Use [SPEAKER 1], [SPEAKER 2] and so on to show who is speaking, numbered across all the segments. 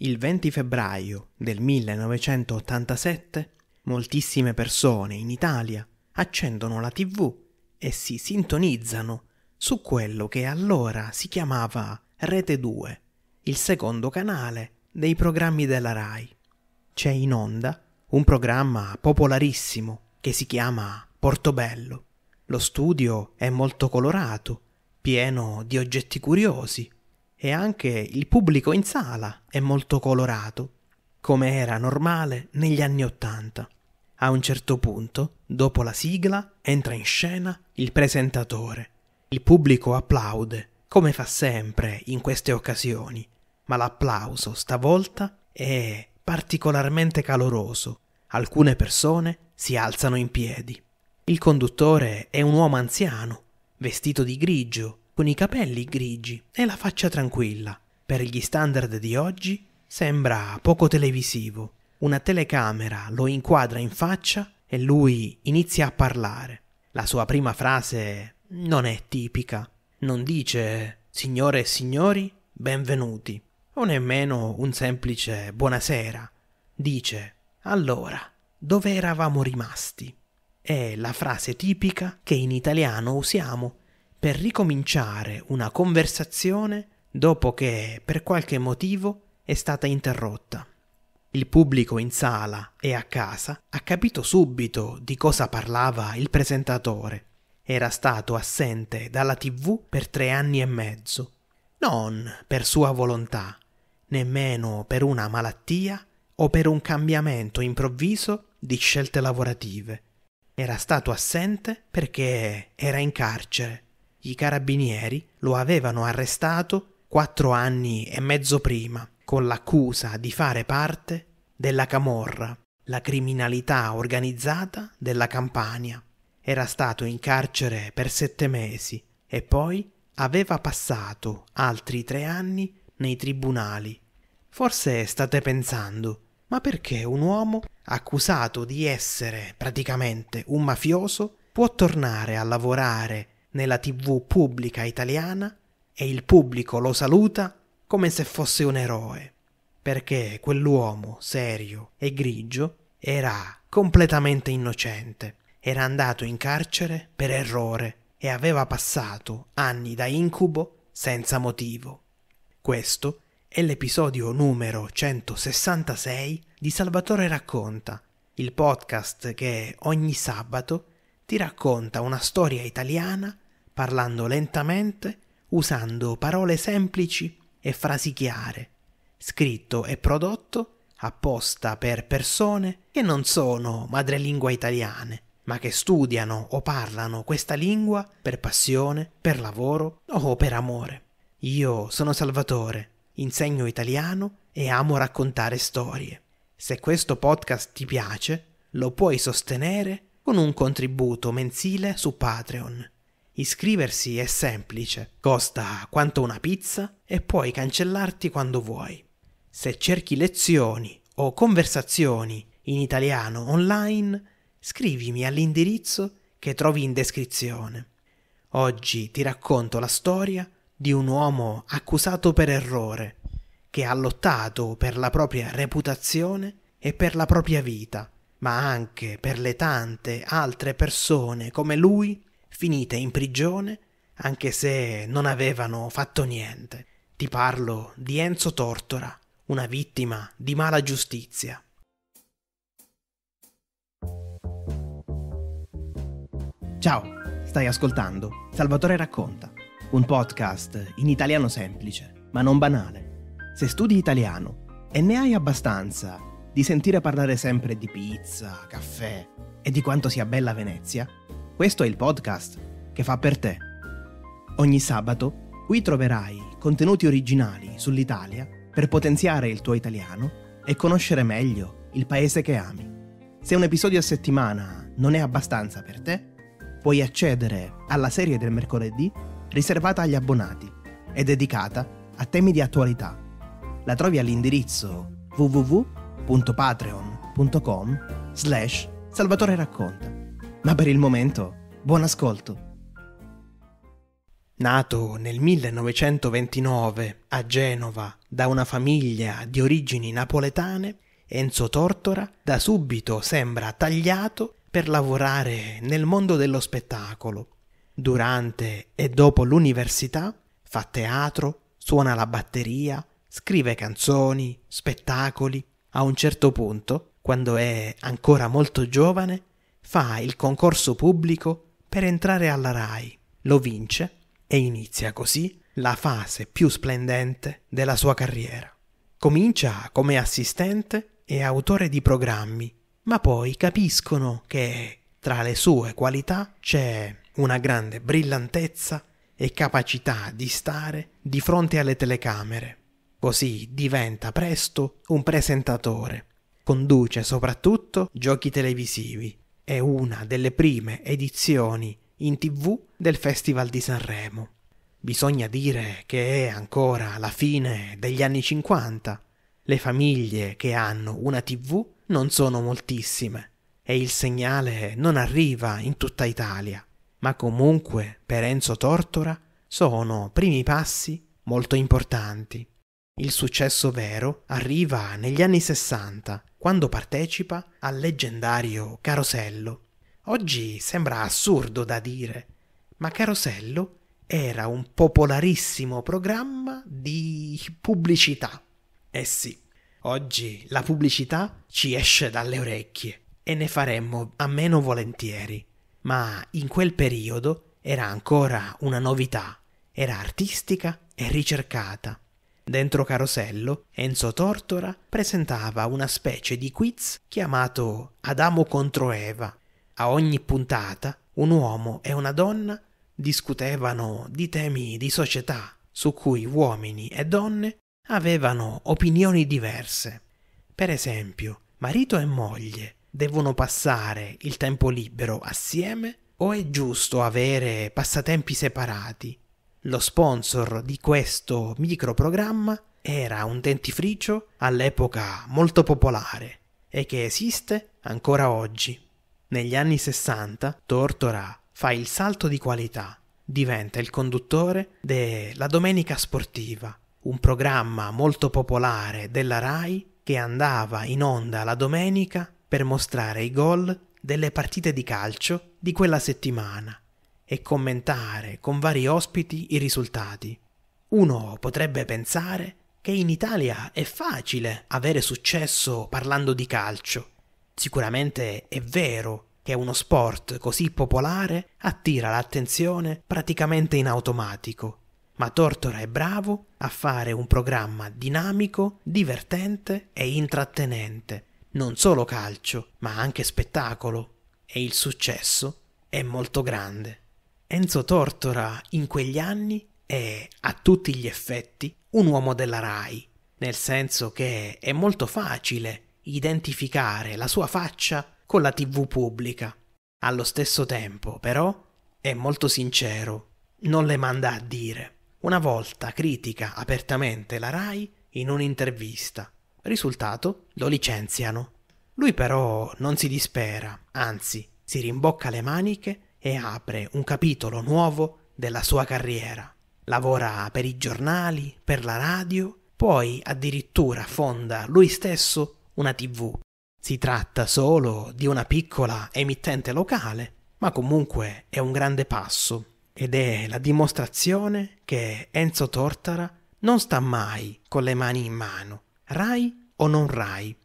[SPEAKER 1] Il 20 febbraio del 1987 moltissime persone in Italia accendono la tv e si sintonizzano su quello che allora si chiamava Rete 2, il secondo canale dei programmi della RAI. C'è in onda un programma popolarissimo che si chiama Portobello. Lo studio è molto colorato, pieno di oggetti curiosi, e anche il pubblico in sala è molto colorato, come era normale negli anni Ottanta. A un certo punto, dopo la sigla, entra in scena il presentatore. Il pubblico applaude, come fa sempre in queste occasioni, ma l'applauso stavolta è particolarmente caloroso. Alcune persone si alzano in piedi. Il conduttore è un uomo anziano, vestito di grigio, con i capelli grigi e la faccia tranquilla. Per gli standard di oggi sembra poco televisivo. Una telecamera lo inquadra in faccia e lui inizia a parlare. La sua prima frase non è tipica. Non dice signore e signori, benvenuti, o nemmeno un semplice buonasera. Dice allora, dove eravamo rimasti? È la frase tipica che in italiano usiamo per ricominciare una conversazione dopo che per qualche motivo è stata interrotta. Il pubblico in sala e a casa ha capito subito di cosa parlava il presentatore. Era stato assente dalla tv per tre anni e mezzo, non per sua volontà, nemmeno per una malattia o per un cambiamento improvviso di scelte lavorative. Era stato assente perché era in carcere i carabinieri lo avevano arrestato quattro anni e mezzo prima con l'accusa di fare parte della camorra, la criminalità organizzata della Campania. Era stato in carcere per sette mesi e poi aveva passato altri tre anni nei tribunali. Forse state pensando, ma perché un uomo accusato di essere praticamente un mafioso può tornare a lavorare nella tv pubblica italiana e il pubblico lo saluta come se fosse un eroe, perché quell'uomo serio e grigio era completamente innocente, era andato in carcere per errore e aveva passato anni da incubo senza motivo. Questo è l'episodio numero 166 di Salvatore Racconta, il podcast che ogni sabato ti racconta una storia italiana parlando lentamente, usando parole semplici e frasi chiare, scritto e prodotto apposta per persone che non sono madrelingua italiane, ma che studiano o parlano questa lingua per passione, per lavoro o per amore. Io sono Salvatore, insegno italiano e amo raccontare storie. Se questo podcast ti piace, lo puoi sostenere con un contributo mensile su Patreon. Iscriversi è semplice, costa quanto una pizza e puoi cancellarti quando vuoi. Se cerchi lezioni o conversazioni in italiano online, scrivimi all'indirizzo che trovi in descrizione. Oggi ti racconto la storia di un uomo accusato per errore, che ha lottato per la propria reputazione e per la propria vita ma anche per le tante altre persone come lui finite in prigione anche se non avevano fatto niente. Ti parlo di Enzo Tortora, una vittima di mala giustizia. Ciao, stai ascoltando Salvatore Racconta, un podcast in italiano semplice, ma non banale. Se studi italiano e ne hai abbastanza di sentire parlare sempre di pizza, caffè e di quanto sia bella Venezia, questo è il podcast che fa per te. Ogni sabato qui troverai contenuti originali sull'Italia per potenziare il tuo italiano e conoscere meglio il paese che ami. Se un episodio a settimana non è abbastanza per te, puoi accedere alla serie del mercoledì riservata agli abbonati e dedicata a temi di attualità. La trovi all'indirizzo www www.patreon.com slash Salvatore Racconta. Ma per il momento, buon ascolto! Nato nel 1929 a Genova da una famiglia di origini napoletane, Enzo Tortora da subito sembra tagliato per lavorare nel mondo dello spettacolo. Durante e dopo l'università fa teatro, suona la batteria, scrive canzoni, spettacoli a un certo punto, quando è ancora molto giovane, fa il concorso pubblico per entrare alla RAI, lo vince e inizia così la fase più splendente della sua carriera. Comincia come assistente e autore di programmi, ma poi capiscono che tra le sue qualità c'è una grande brillantezza e capacità di stare di fronte alle telecamere. Così diventa presto un presentatore. Conduce soprattutto giochi televisivi. È una delle prime edizioni in tv del Festival di Sanremo. Bisogna dire che è ancora la fine degli anni 50. Le famiglie che hanno una tv non sono moltissime e il segnale non arriva in tutta Italia. Ma comunque, per Enzo Tortora, sono primi passi molto importanti. Il successo vero arriva negli anni 60, quando partecipa al leggendario Carosello. Oggi sembra assurdo da dire, ma Carosello era un popolarissimo programma di pubblicità. Eh sì, oggi la pubblicità ci esce dalle orecchie e ne faremmo a meno volentieri, ma in quel periodo era ancora una novità, era artistica e ricercata. Dentro Carosello, Enzo Tortora presentava una specie di quiz chiamato Adamo contro Eva. A ogni puntata un uomo e una donna discutevano di temi di società su cui uomini e donne avevano opinioni diverse. Per esempio, marito e moglie devono passare il tempo libero assieme o è giusto avere passatempi separati lo sponsor di questo microprogramma era un dentifricio all'epoca molto popolare e che esiste ancora oggi. Negli anni 60 Tortora fa il salto di qualità, diventa il conduttore della Domenica Sportiva, un programma molto popolare della RAI che andava in onda la domenica per mostrare i gol delle partite di calcio di quella settimana e commentare con vari ospiti i risultati. Uno potrebbe pensare che in Italia è facile avere successo parlando di calcio. Sicuramente è vero che uno sport così popolare attira l'attenzione praticamente in automatico, ma Tortora è bravo a fare un programma dinamico, divertente e intrattenente, non solo calcio, ma anche spettacolo, e il successo è molto grande. Enzo Tortora in quegli anni è a tutti gli effetti un uomo della RAI, nel senso che è molto facile identificare la sua faccia con la TV pubblica. Allo stesso tempo, però, è molto sincero, non le manda a dire. Una volta critica apertamente la RAI in un'intervista. Risultato, lo licenziano. Lui però non si dispera, anzi, si rimbocca le maniche e apre un capitolo nuovo della sua carriera. Lavora per i giornali, per la radio, poi addirittura fonda lui stesso una tv. Si tratta solo di una piccola emittente locale, ma comunque è un grande passo ed è la dimostrazione che Enzo Tortara non sta mai con le mani in mano, Rai o non Rai.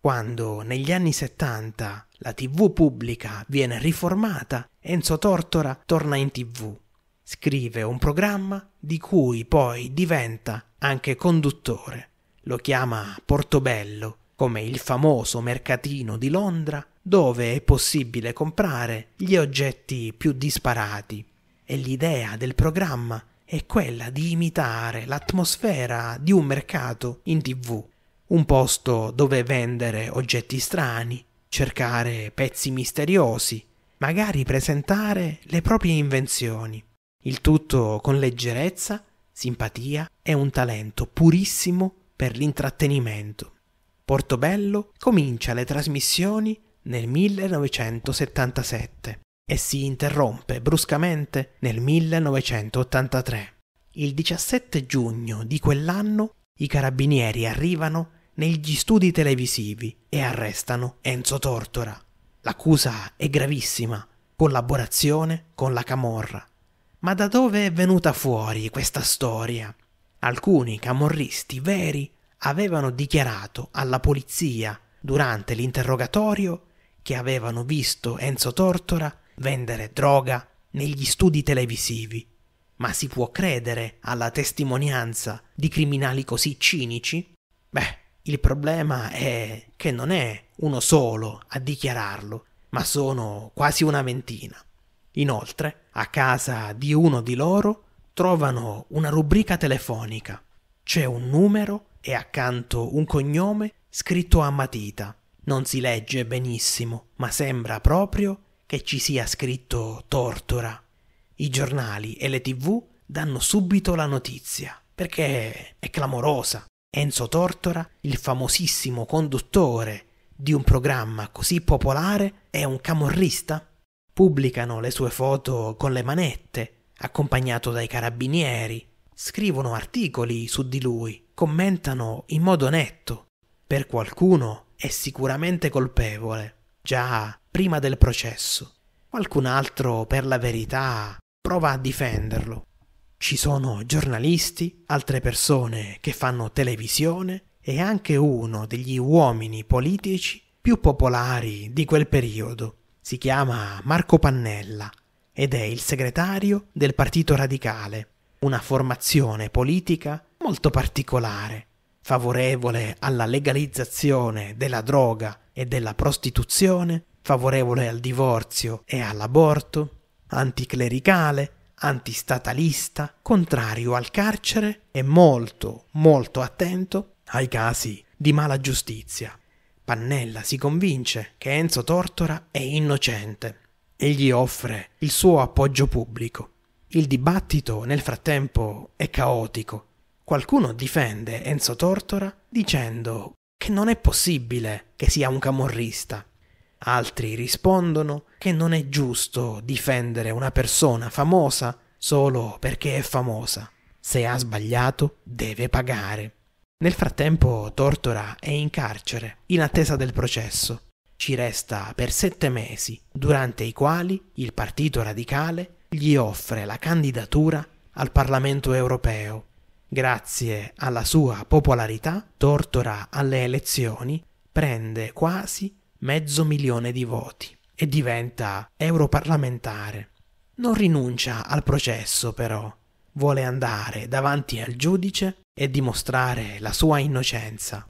[SPEAKER 1] Quando negli anni 70 la TV pubblica viene riformata, Enzo Tortora torna in tv. Scrive un programma di cui poi diventa anche conduttore. Lo chiama Portobello, come il famoso mercatino di Londra dove è possibile comprare gli oggetti più disparati. E l'idea del programma è quella di imitare l'atmosfera di un mercato in tv, un posto dove vendere oggetti strani, cercare pezzi misteriosi magari presentare le proprie invenzioni. Il tutto con leggerezza, simpatia e un talento purissimo per l'intrattenimento. Portobello comincia le trasmissioni nel 1977 e si interrompe bruscamente nel 1983. Il 17 giugno di quell'anno i carabinieri arrivano negli studi televisivi e arrestano Enzo Tortora. L'accusa è gravissima, collaborazione con la Camorra. Ma da dove è venuta fuori questa storia? Alcuni camorristi veri avevano dichiarato alla polizia durante l'interrogatorio che avevano visto Enzo Tortora vendere droga negli studi televisivi. Ma si può credere alla testimonianza di criminali così cinici? Beh, il problema è che non è uno solo a dichiararlo, ma sono quasi una ventina. Inoltre, a casa di uno di loro trovano una rubrica telefonica. C'è un numero e accanto un cognome scritto a matita. Non si legge benissimo, ma sembra proprio che ci sia scritto tortora. I giornali e le tv danno subito la notizia, perché è clamorosa. Enzo Tortora, il famosissimo conduttore di un programma così popolare, è un camorrista? Pubblicano le sue foto con le manette, accompagnato dai carabinieri, scrivono articoli su di lui, commentano in modo netto. Per qualcuno è sicuramente colpevole, già prima del processo. Qualcun altro, per la verità, prova a difenderlo. Ci sono giornalisti, altre persone che fanno televisione e anche uno degli uomini politici più popolari di quel periodo. Si chiama Marco Pannella ed è il segretario del Partito Radicale, una formazione politica molto particolare, favorevole alla legalizzazione della droga e della prostituzione, favorevole al divorzio e all'aborto, anticlericale, antistatalista, contrario al carcere e molto, molto attento ai casi di mala giustizia. Pannella si convince che Enzo Tortora è innocente e gli offre il suo appoggio pubblico. Il dibattito nel frattempo è caotico. Qualcuno difende Enzo Tortora dicendo che non è possibile che sia un camorrista Altri rispondono che non è giusto difendere una persona famosa solo perché è famosa. Se ha sbagliato, deve pagare. Nel frattempo Tortora è in carcere, in attesa del processo. Ci resta per sette mesi, durante i quali il Partito Radicale gli offre la candidatura al Parlamento europeo. Grazie alla sua popolarità, Tortora alle elezioni prende quasi mezzo milione di voti e diventa europarlamentare. Non rinuncia al processo però, vuole andare davanti al giudice e dimostrare la sua innocenza.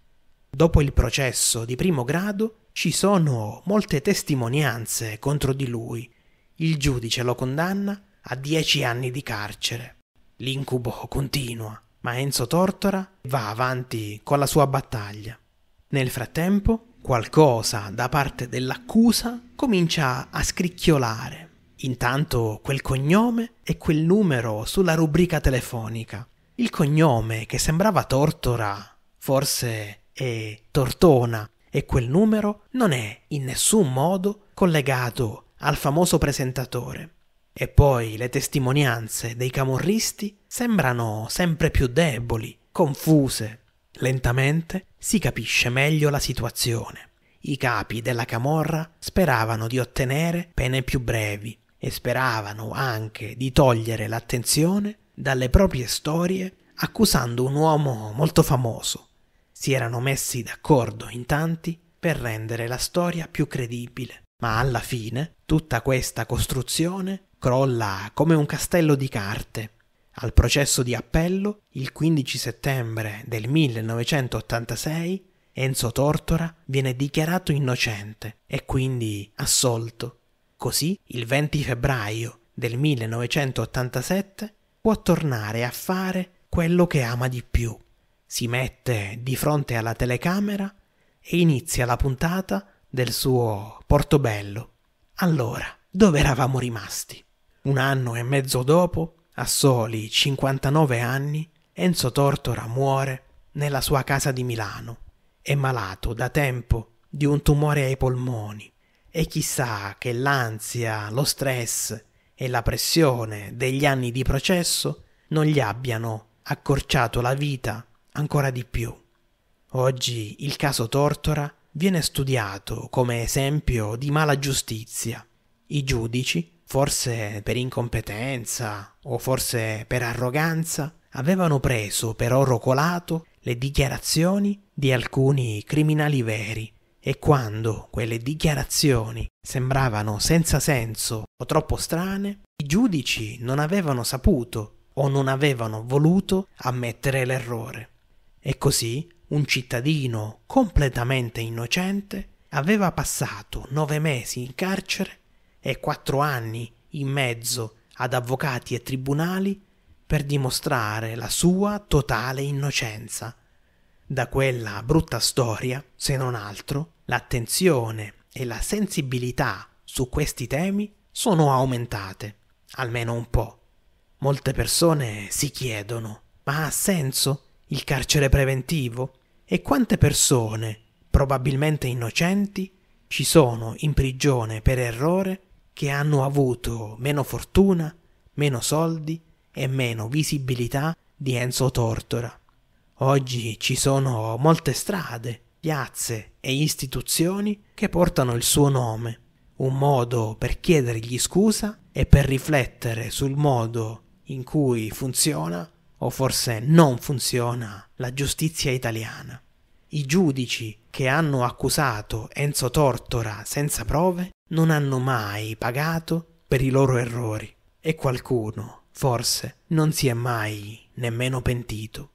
[SPEAKER 1] Dopo il processo di primo grado ci sono molte testimonianze contro di lui. Il giudice lo condanna a dieci anni di carcere. L'incubo continua, ma Enzo Tortora va avanti con la sua battaglia. Nel frattempo qualcosa da parte dell'accusa comincia a scricchiolare. Intanto quel cognome e quel numero sulla rubrica telefonica. Il cognome che sembrava Tortora, forse è Tortona, e quel numero non è in nessun modo collegato al famoso presentatore. E poi le testimonianze dei camorristi sembrano sempre più deboli, confuse, Lentamente si capisce meglio la situazione. I capi della Camorra speravano di ottenere pene più brevi e speravano anche di togliere l'attenzione dalle proprie storie accusando un uomo molto famoso. Si erano messi d'accordo in tanti per rendere la storia più credibile, ma alla fine tutta questa costruzione crolla come un castello di carte al processo di appello, il 15 settembre del 1986, Enzo Tortora viene dichiarato innocente e quindi assolto. Così, il 20 febbraio del 1987, può tornare a fare quello che ama di più. Si mette di fronte alla telecamera e inizia la puntata del suo Portobello. Allora, dove eravamo rimasti? Un anno e mezzo dopo, a soli 59 anni Enzo Tortora muore nella sua casa di Milano. È malato da tempo di un tumore ai polmoni e chissà che l'ansia, lo stress e la pressione degli anni di processo non gli abbiano accorciato la vita ancora di più. Oggi il caso Tortora viene studiato come esempio di mala giustizia. I giudici forse per incompetenza o forse per arroganza, avevano preso per oro colato le dichiarazioni di alcuni criminali veri e quando quelle dichiarazioni sembravano senza senso o troppo strane, i giudici non avevano saputo o non avevano voluto ammettere l'errore. E così un cittadino completamente innocente aveva passato nove mesi in carcere e quattro anni in mezzo ad avvocati e tribunali per dimostrare la sua totale innocenza. Da quella brutta storia, se non altro, l'attenzione e la sensibilità su questi temi sono aumentate, almeno un po'. Molte persone si chiedono, ma ha senso il carcere preventivo? E quante persone, probabilmente innocenti, ci sono in prigione per errore che hanno avuto meno fortuna, meno soldi e meno visibilità di Enzo Tortora. Oggi ci sono molte strade, piazze e istituzioni che portano il suo nome, un modo per chiedergli scusa e per riflettere sul modo in cui funziona o forse non funziona la giustizia italiana i giudici che hanno accusato Enzo Tortora senza prove non hanno mai pagato per i loro errori e qualcuno, forse, non si è mai nemmeno pentito.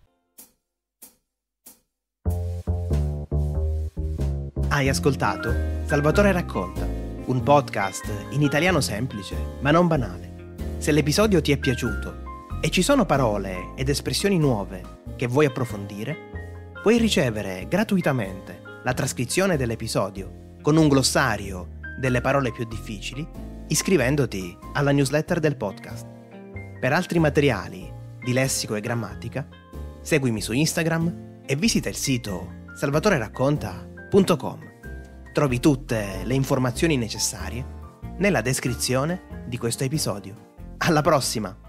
[SPEAKER 1] Hai ascoltato Salvatore racconta, un podcast in italiano semplice ma non banale. Se l'episodio ti è piaciuto e ci sono parole ed espressioni nuove che vuoi approfondire, puoi ricevere gratuitamente la trascrizione dell'episodio con un glossario delle parole più difficili iscrivendoti alla newsletter del podcast. Per altri materiali di lessico e grammatica, seguimi su Instagram e visita il sito salvatoreracconta.com. Trovi tutte le informazioni necessarie nella descrizione di questo episodio. Alla prossima!